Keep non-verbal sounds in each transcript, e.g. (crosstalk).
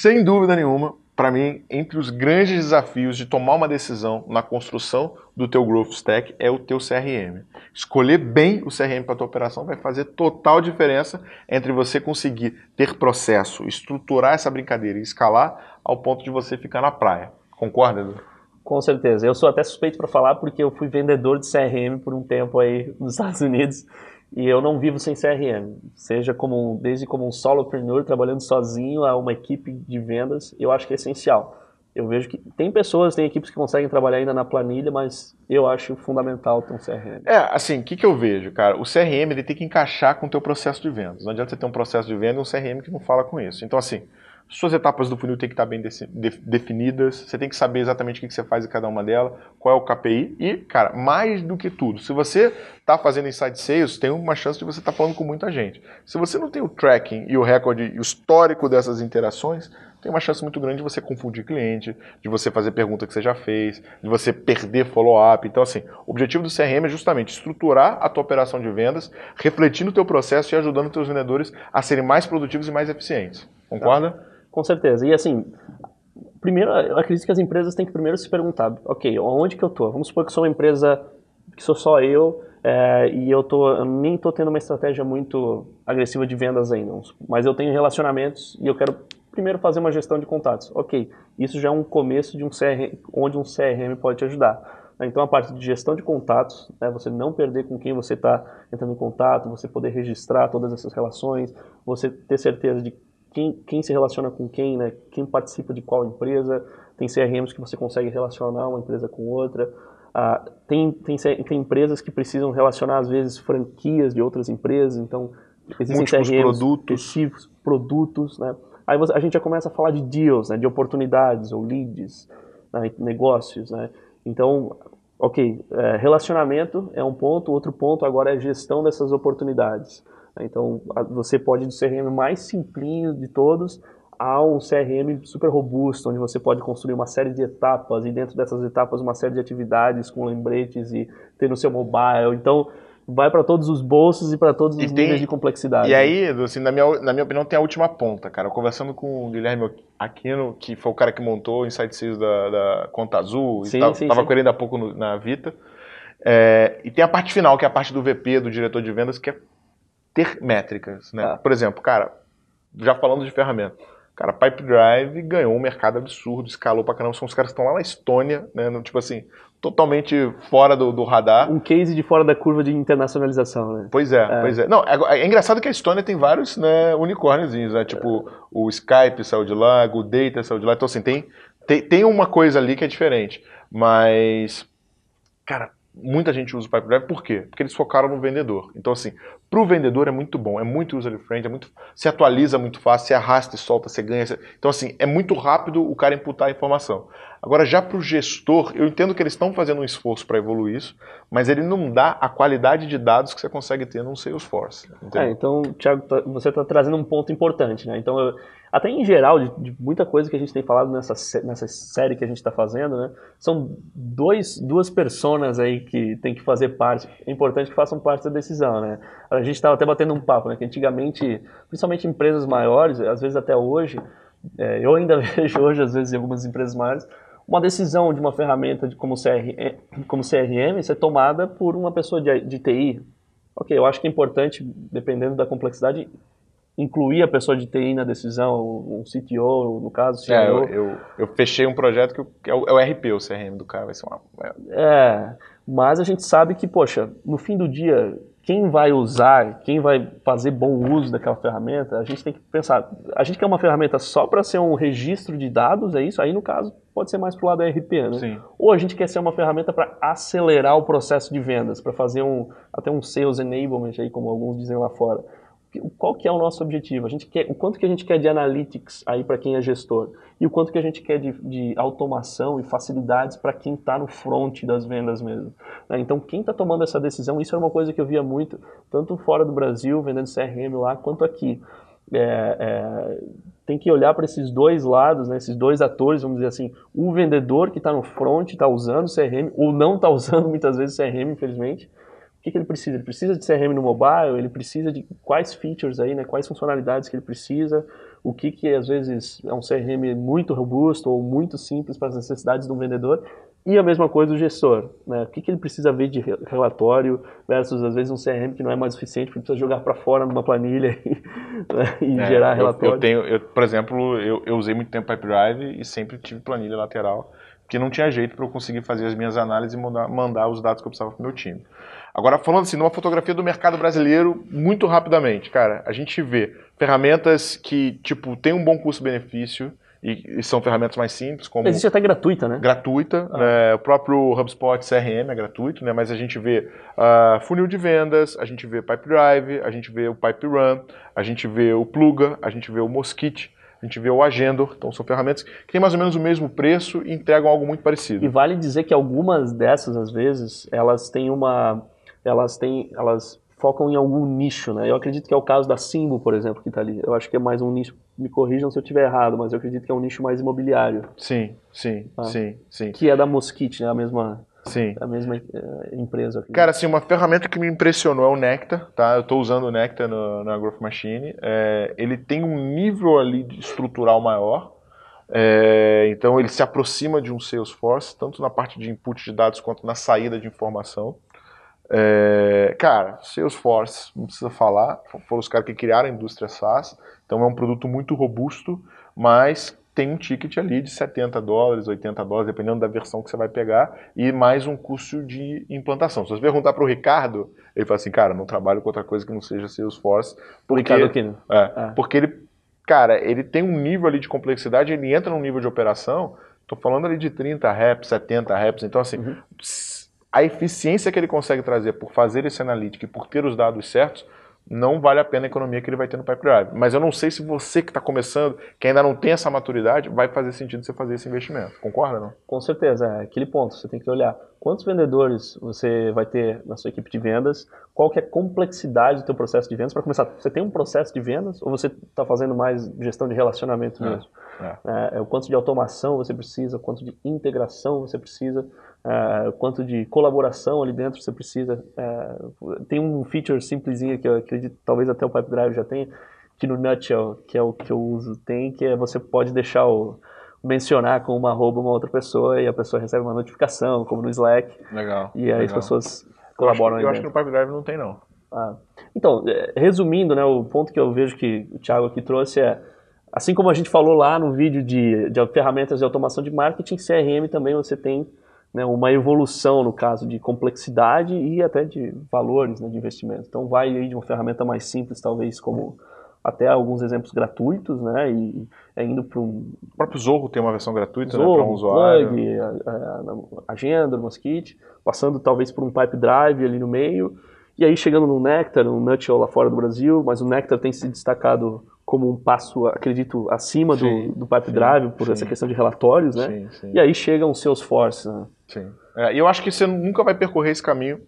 sem dúvida nenhuma, para mim, entre os grandes desafios de tomar uma decisão na construção do teu growth stack é o teu CRM. Escolher bem o CRM para tua operação vai fazer total diferença entre você conseguir ter processo, estruturar essa brincadeira e escalar ao ponto de você ficar na praia. Concorda, Edu? Com certeza. Eu sou até suspeito para falar porque eu fui vendedor de CRM por um tempo aí nos Estados Unidos e eu não vivo sem CRM. Seja como desde como um solopreneur trabalhando sozinho a uma equipe de vendas, eu acho que é essencial. Eu vejo que tem pessoas, tem equipes que conseguem trabalhar ainda na planilha, mas eu acho fundamental ter um CRM. É, assim, o que, que eu vejo, cara? O CRM ele tem que encaixar com o teu processo de vendas. Não adianta você ter um processo de venda e um CRM que não fala com isso. Então, assim, suas etapas do funil têm que estar bem definidas, você tem que saber exatamente o que você faz em cada uma delas, qual é o KPI e, cara, mais do que tudo, se você está fazendo inside sales, tem uma chance de você estar tá falando com muita gente. Se você não tem o tracking e o recorde e o histórico dessas interações, tem uma chance muito grande de você confundir cliente, de você fazer pergunta que você já fez, de você perder follow-up. Então, assim, o objetivo do CRM é justamente estruturar a tua operação de vendas, refletindo o teu processo e ajudando os teus vendedores a serem mais produtivos e mais eficientes. Concorda? Tá. Com certeza. E assim, primeiro, eu acredito que as empresas têm que primeiro se perguntar, ok, onde que eu tô? Vamos supor que sou uma empresa que sou só eu é, e eu, tô, eu nem estou tendo uma estratégia muito agressiva de vendas ainda, mas eu tenho relacionamentos e eu quero primeiro fazer uma gestão de contatos. Ok, isso já é um começo de um CRM, onde um CRM pode te ajudar. Então, a parte de gestão de contatos, né, você não perder com quem você está entrando em contato, você poder registrar todas essas relações, você ter certeza de quem, quem se relaciona com quem, né? Quem participa de qual empresa. Tem CRMs que você consegue relacionar uma empresa com outra. Ah, tem, tem, tem empresas que precisam relacionar, às vezes, franquias de outras empresas. Então, existem Múltiplos CRMs produtos. específicos, produtos, né? Aí você, a gente já começa a falar de deals, né? De oportunidades ou leads, né? negócios, né? Então, ok, é, relacionamento é um ponto. Outro ponto agora é a gestão dessas oportunidades. Né? Então, você pode ir do CRM mais simplinho de todos a um CRM super robusto, onde você pode construir uma série de etapas e dentro dessas etapas uma série de atividades com lembretes e ter no seu mobile. Então, vai para todos os bolsos e para todos os níveis de complexidade. E aí, assim, na minha, na minha opinião, tem a última ponta, cara. Conversando com o Guilherme Aquino, que foi o cara que montou o Insight 6 da, da Conta Azul, estava tava, com ele há pouco no, na Vita. É, e tem a parte final, que é a parte do VP, do diretor de vendas, que é ter métricas, né? Ah. Por exemplo, cara, já falando de ferramenta, cara, Pipe Drive ganhou um mercado absurdo, escalou pra caramba, são os caras que estão lá na Estônia, né? Tipo assim, totalmente fora do, do, radar. Um case de fora da curva de internacionalização, né? Pois é, é. pois é. Não, é, é, engraçado que a Estônia tem vários né, unicórniozinhos, né? Tipo, é. o Skype saiu de lá, o Data saiu de lá. Então, assim, tem, tem, tem uma coisa ali que é diferente. Mas, cara, muita gente usa o Pipe Drive, por quê? Porque eles focaram no vendedor. Então, assim, para o vendedor é muito bom, é muito user-friendly, é muito, se atualiza muito fácil, se arrasta e solta, você ganha. Então, assim, é muito rápido o cara imputar a informação. Agora, já para o gestor, eu entendo que eles estão fazendo um esforço para evoluir isso, mas ele não dá a qualidade de dados que você consegue ter num Salesforce. É, então, Thiago, tá, você está trazendo um ponto importante. Né? Então, eu, até em geral, de, de, muita coisa que a gente tem falado nessa, nessa série que a gente está fazendo, né? são dois, duas personas aí que tem que fazer parte, é importante que façam parte da decisão. Né? A gente estava até batendo um papo, né? que antigamente, principalmente empresas maiores, às vezes até hoje, é, eu ainda (laughs) vejo hoje, às vezes, em algumas empresas maiores, uma decisão de uma ferramenta de como, CRM, como CRM ser tomada por uma pessoa de, de TI. Ok, eu acho que é importante, dependendo da complexidade, incluir a pessoa de TI na decisão, o CTO, no caso, É, eu, eu, eu, fechei um projeto que é o, é o RP, o CRM do cara, vai ser uma... É. é, mas a gente sabe que, poxa, no fim do dia, quem vai usar, quem vai fazer bom uso daquela ferramenta, a gente tem que pensar, a gente quer uma ferramenta só para ser um registro de dados, é isso? Aí, no caso, pode ser mais para o lado RP, né? Sim. Ou a gente quer ser uma ferramenta para acelerar o processo de vendas, para fazer um, até um sales enablement, aí, como alguns dizem lá fora qual que é o nosso objetivo? A gente quer, o quanto que a gente quer de analytics aí para quem é gestor e o quanto que a gente quer de, de automação e facilidades para quem está no front das vendas mesmo. Né? Então, quem está tomando essa decisão, isso era é uma coisa que eu via muito, tanto fora do Brasil, vendendo CRM lá, quanto aqui. É, é, tem que olhar para esses dois lados, né, esses dois atores, vamos dizer assim, o vendedor que está no front, está usando o CRM, ou não está (laughs) usando muitas vezes o CRM, infelizmente, o que, que ele precisa? Ele precisa de CRM no mobile, ele precisa de quais features aí, né? Quais funcionalidades que ele precisa, o que que às vezes é um CRM muito robusto ou muito simples para as necessidades do vendedor. E a mesma coisa do gestor, né? O que, que ele precisa ver de relatório versus, às vezes, um CRM que não é mais eficiente, porque precisa jogar para fora numa planilha (laughs) e, né? e é, gerar relatório. Eu tenho, eu, por exemplo, eu, eu usei muito tempo Pipedrive e sempre tive planilha lateral que não tinha jeito para eu conseguir fazer as minhas análises e mandar, mandar os dados que eu precisava para o meu time. Agora, falando assim, numa fotografia do mercado brasileiro, muito rapidamente, cara, a gente vê ferramentas que, tipo, tem um bom custo-benefício, e, e, são ferramentas mais simples. Como Existe até gratuita, né? Gratuita. Ah. Né? o próprio HubSpot CRM é gratuito, né? mas a gente vê uh, funil de vendas, a gente vê Pipe Drive, a gente vê o Pipe Run, a gente vê o Pluga, a gente vê o Mosquite. A gente vê o Agendor, então são ferramentas que têm mais ou menos o mesmo preço e entregam algo muito parecido. E vale dizer que algumas dessas, às vezes, elas têm uma. Elas têm. Elas focam em algum nicho, né? Eu acredito que é o caso da Simbo, por exemplo, que está ali. Eu acho que é mais um nicho. Me corrijam se eu estiver errado, mas eu acredito que é um nicho mais imobiliário. Sim, sim, tá? sim, sim. Que é da Mosquite, né? A mesma Sim. Da mesma eh, empresa. Aqui. Cara, assim, uma ferramenta que me impressionou é o Nectar, tá? Eu estou usando o Nectar no, na Growth Machine. É, ele tem um nível ali estrutural maior. É, então ele se aproxima de um Salesforce, tanto na parte de input de dados quanto na saída de informação. É, cara, Salesforce, não precisa falar, foram os caras que criaram a indústria SaaS, então é um produto muito robusto, mas tem um ticket ali de 70 dólares, 80 dólares, dependendo da versão que você vai pegar, e mais um custo de implantação. Se você perguntar para o Ricardo, ele fala assim, cara, não trabalho com outra coisa que não seja Salesforce. Porque, Ricardo Kino. É, é, Porque ele, cara, ele tem um nível ali de complexidade, ele entra num nível de operação, estou falando ali de 30 reps, 70 reps, então assim, uhum. a eficiência que ele consegue trazer por fazer esse analítico e por ter os dados certos, não vale a pena a economia que ele vai ter no Pipe Drive. Mas eu não sei se você que está começando, que ainda não tem essa maturidade, vai fazer sentido você fazer esse investimento. Concorda, não? Com certeza, é aquele ponto, você tem que olhar quantos vendedores você vai ter na sua equipe de vendas, qual que é a complexidade do teu processo de vendas para começar. Você tem um processo de vendas ou você está fazendo mais gestão de relacionamento é, mesmo? É, é. é, o quanto de automação você precisa, o quanto de integração você precisa, é, o quanto de colaboração ali dentro você precisa. É, tem um feature simplesinho que eu acredito, talvez até o Pipe Drive já tenha, que no Nutshell, que é o que eu uso, tem, que é você pode deixar o mencionar com uma arroba uma outra pessoa e a pessoa recebe uma notificação, como no Slack. Legal. E aí legal. as pessoas colaboram eu acho, eu acho que no Pipe Drive não tem, não. Ah. Então, é, resumindo, né, o ponto que eu vejo que o Thiago aqui trouxe é, assim como a gente falou lá no vídeo de, de ferramentas de automação de marketing, CRM também você tem né, uma evolução, no caso, de complexidade e até de valores né, de investimento. Então, vai aí de uma ferramenta mais simples, talvez, como... É até alguns exemplos gratuitos, né? E, e indo para um... O próprio Zorro tem uma versão gratuita né, para um usuário. Plug, a, a, a agenda, o Moskit, passando talvez por um pipe drive ali no meio, e aí chegando no Nectar, no Nutshell lá fora do Brasil, mas o Nectar tem se destacado como um passo, acredito, acima sim, do, do Pipe sim, Drive, por sim. essa questão de relatórios, né? E aí chegam os seus forces. Né? Sim. É, e eu acho que você nunca vai percorrer esse caminho.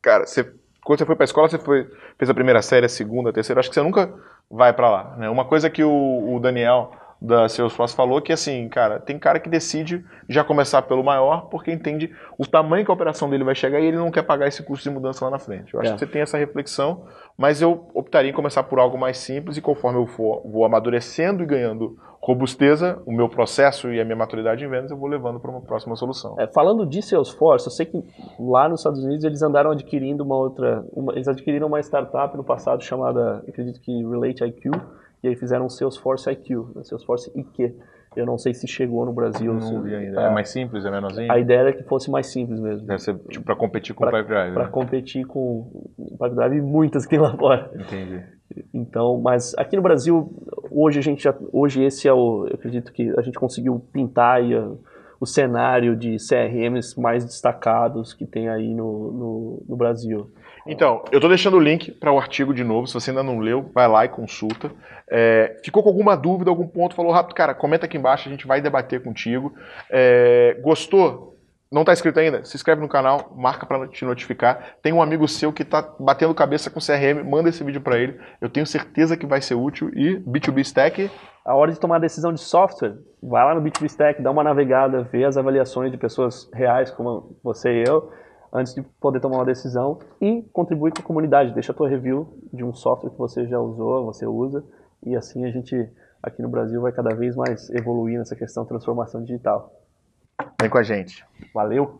Cara, você quando você foi para a escola, você foi, fez a primeira série, a segunda, a terceira. Acho que você nunca vai para lá. Né? Uma coisa que o, o Daniel da Salesforce falou que assim, cara, tem cara que decide já começar pelo maior porque entende o tamanho que a operação dele vai chegar e ele não quer pagar esse custo de mudança lá na frente. Eu acho é. que você tem essa reflexão, mas eu optaria em começar por algo mais simples e conforme eu for, vou amadurecendo e ganhando robusteza, o meu processo e a minha maturidade em vendas, eu vou levando para uma próxima solução. É, falando de Salesforce, eu sei que lá nos Estados Unidos eles andaram adquirindo uma outra, uma, eles adquiriram uma startup no passado chamada, acredito que Relate IQ, e aí fizeram o Salesforce IQ, né? Salesforce IQ. Eu não sei se chegou no Brasil. Não vi ainda. É, é mais simples, é menorzinho? A ideia era que fosse mais simples mesmo. Deve ser tipo, para competir com pra, o Pipedrive. Para competir com o Pipedrive né? e muitas que tem lá fora. Entendi. Então, mas aqui no Brasil, hoje a gente já, hoje esse é o, eu acredito que a gente conseguiu pintar o cenário de CRMs mais destacados que tem aí no, no, no Brasil. Então, eu estou deixando o link para o artigo de novo. Se você ainda não leu, vai lá e consulta. É, ficou com alguma dúvida, algum ponto, falou rápido, cara, comenta aqui embaixo, a gente vai debater contigo. É, gostou? Não está inscrito ainda? Se inscreve no canal, marca para te notificar. Tem um amigo seu que está batendo cabeça com CRM, manda esse vídeo para ele. Eu tenho certeza que vai ser útil. E B2B Stack, a hora de tomar a decisão de software, vai lá no B2B Stack, dá uma navegada, vê as avaliações de pessoas reais como você e eu, antes de poder tomar uma decisão e contribui com a comunidade. Deixa a tua review de um software que você já usou, você usa, e assim a gente aqui no Brasil vai cada vez mais evoluir nessa questão de transformação digital. Vem com a gente. Valeu!